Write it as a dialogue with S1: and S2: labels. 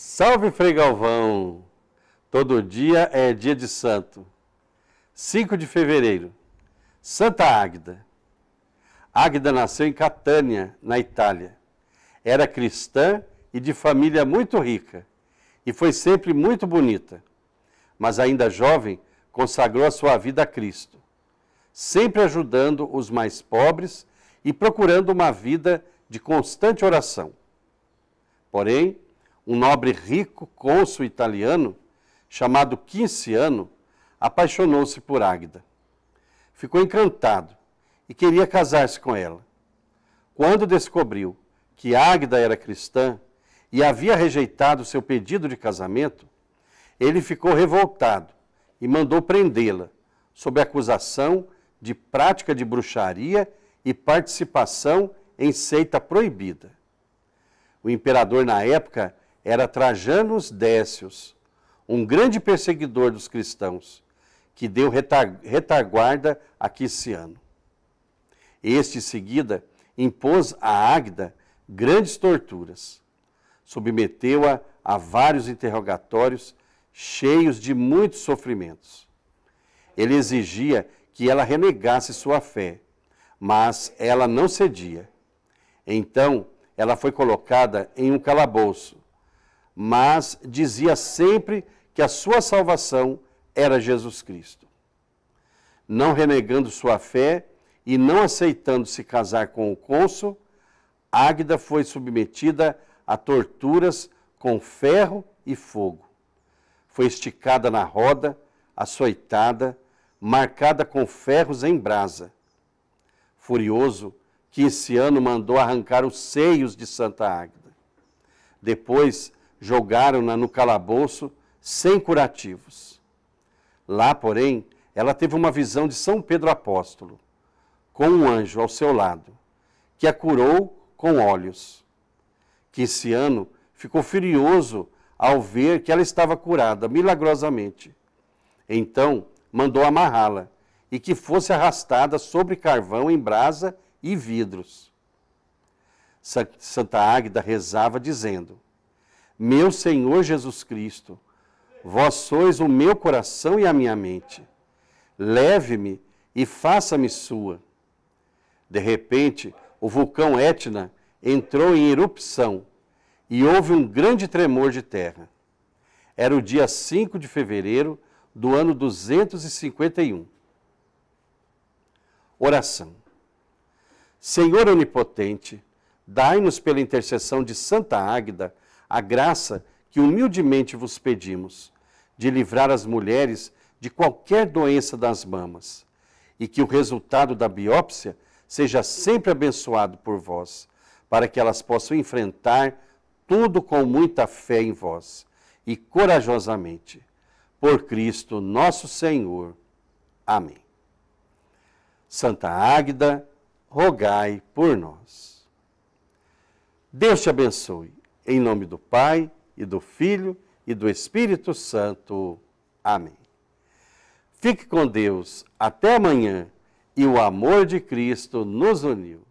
S1: Salve Frei Galvão! Todo dia é dia de santo. 5 de fevereiro, Santa Águida. Águida nasceu em Catânia, na Itália. Era cristã e de família muito rica, e foi sempre muito bonita. Mas ainda jovem, consagrou a sua vida a Cristo, sempre ajudando os mais pobres e procurando uma vida de constante oração. Porém, um nobre rico cônsul italiano, chamado Quinciano, apaixonou-se por Águida. Ficou encantado e queria casar-se com ela. Quando descobriu que Águida era cristã e havia rejeitado seu pedido de casamento, ele ficou revoltado e mandou prendê-la, sob acusação de prática de bruxaria e participação em seita proibida. O imperador, na época, era Trajano Décios, um grande perseguidor dos cristãos, que deu retaguarda a Quiciano. Este, em seguida, impôs a Águida grandes torturas. Submeteu-a a vários interrogatórios cheios de muitos sofrimentos. Ele exigia que ela renegasse sua fé, mas ela não cedia. Então, ela foi colocada em um calabouço mas dizia sempre que a sua salvação era Jesus Cristo. Não renegando sua fé e não aceitando se casar com o cônsul, Águida foi submetida a torturas com ferro e fogo. Foi esticada na roda, açoitada, marcada com ferros em brasa. Furioso, Quinciano mandou arrancar os seios de Santa Águida. Depois jogaram-na no calabouço sem curativos. Lá, porém, ela teve uma visão de São Pedro Apóstolo, com um anjo ao seu lado, que a curou com óleos. Quinciano ficou furioso ao ver que ela estava curada milagrosamente. Então mandou amarrá-la e que fosse arrastada sobre carvão em brasa e vidros. Santa Águeda rezava dizendo: meu Senhor Jesus Cristo, vós sois o meu coração e a minha mente. Leve-me e faça-me sua. De repente, o vulcão Etna entrou em erupção e houve um grande tremor de terra. Era o dia 5 de fevereiro do ano 251. Oração. Senhor onipotente, dai-nos pela intercessão de Santa Águeda a graça que humildemente vos pedimos, de livrar as mulheres de qualquer doença das mamas, e que o resultado da biópsia seja sempre abençoado por vós, para que elas possam enfrentar tudo com muita fé em vós e corajosamente. Por Cristo nosso Senhor. Amém. Santa Águida, rogai por nós. Deus te abençoe em nome do Pai, e do Filho, e do Espírito Santo. Amém. Fique com Deus. Até amanhã. E o amor de Cristo nos uniu.